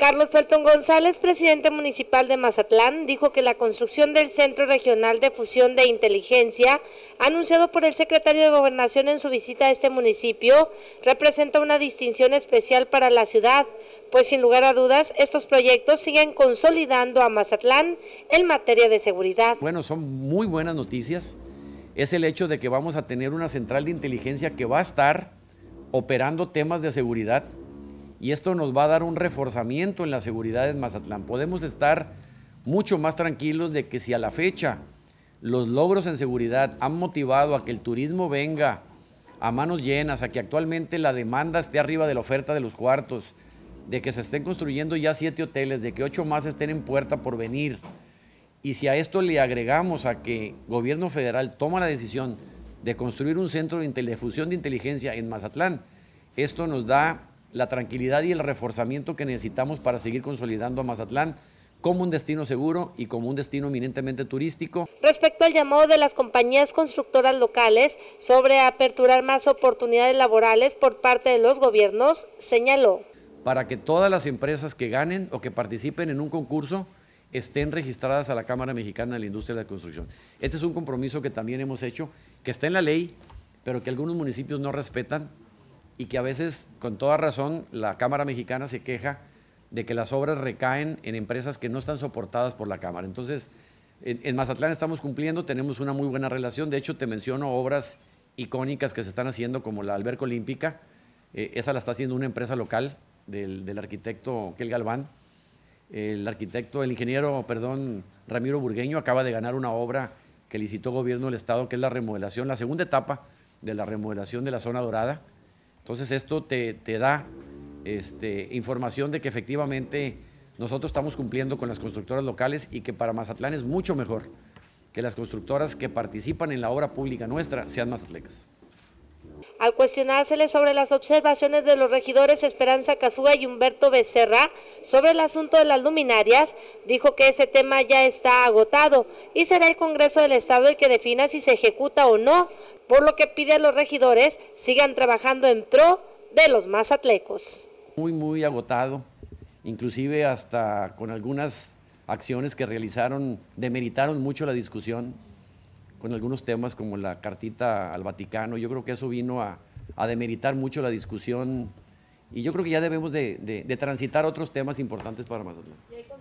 Carlos Felton González, presidente municipal de Mazatlán, dijo que la construcción del Centro Regional de Fusión de Inteligencia, anunciado por el secretario de Gobernación en su visita a este municipio, representa una distinción especial para la ciudad, pues sin lugar a dudas estos proyectos siguen consolidando a Mazatlán en materia de seguridad. Bueno, son muy buenas noticias. Es el hecho de que vamos a tener una central de inteligencia que va a estar operando temas de seguridad y esto nos va a dar un reforzamiento en la seguridad en Mazatlán. Podemos estar mucho más tranquilos de que si a la fecha los logros en seguridad han motivado a que el turismo venga a manos llenas, a que actualmente la demanda esté arriba de la oferta de los cuartos, de que se estén construyendo ya siete hoteles, de que ocho más estén en puerta por venir. Y si a esto le agregamos a que gobierno federal toma la decisión de construir un centro de difusión de inteligencia en Mazatlán, esto nos da la tranquilidad y el reforzamiento que necesitamos para seguir consolidando a Mazatlán como un destino seguro y como un destino eminentemente turístico. Respecto al llamado de las compañías constructoras locales sobre aperturar más oportunidades laborales por parte de los gobiernos, señaló. Para que todas las empresas que ganen o que participen en un concurso estén registradas a la Cámara Mexicana de la Industria de la Construcción. Este es un compromiso que también hemos hecho, que está en la ley, pero que algunos municipios no respetan y que a veces, con toda razón, la Cámara Mexicana se queja de que las obras recaen en empresas que no están soportadas por la Cámara. Entonces, en, Mazatlán estamos cumpliendo, tenemos una muy buena relación. De hecho, te menciono obras icónicas que se están haciendo, como la Alberca Olímpica. Eh, esa la está haciendo una empresa local del, del arquitecto Kel Galván. El arquitecto, el ingeniero, perdón, Ramiro Burgueño acaba de ganar una obra que licitó gobierno del Estado, que es la remodelación, la segunda etapa de la remodelación de la zona dorada. Entonces esto te, da este, información de que efectivamente nosotros estamos cumpliendo con las constructoras locales y que para Mazatlán es mucho mejor que las constructoras que participan en la obra pública nuestra sean mazatlecas. Al cuestionársele sobre las observaciones de los regidores Esperanza Cazúa y Humberto Becerra sobre el asunto de las luminarias, dijo que ese tema ya está agotado y será el Congreso del Estado el que defina si se ejecuta o no, por lo que pide a los regidores sigan trabajando en pro de los más atlecos. Muy, muy agotado, inclusive hasta con algunas acciones que realizaron demeritaron mucho la discusión con algunos temas como la cartita al Vaticano. Yo creo que eso vino a, demeritar mucho la discusión y yo creo que ya debemos de, transitar otros temas importantes para Mazatlán.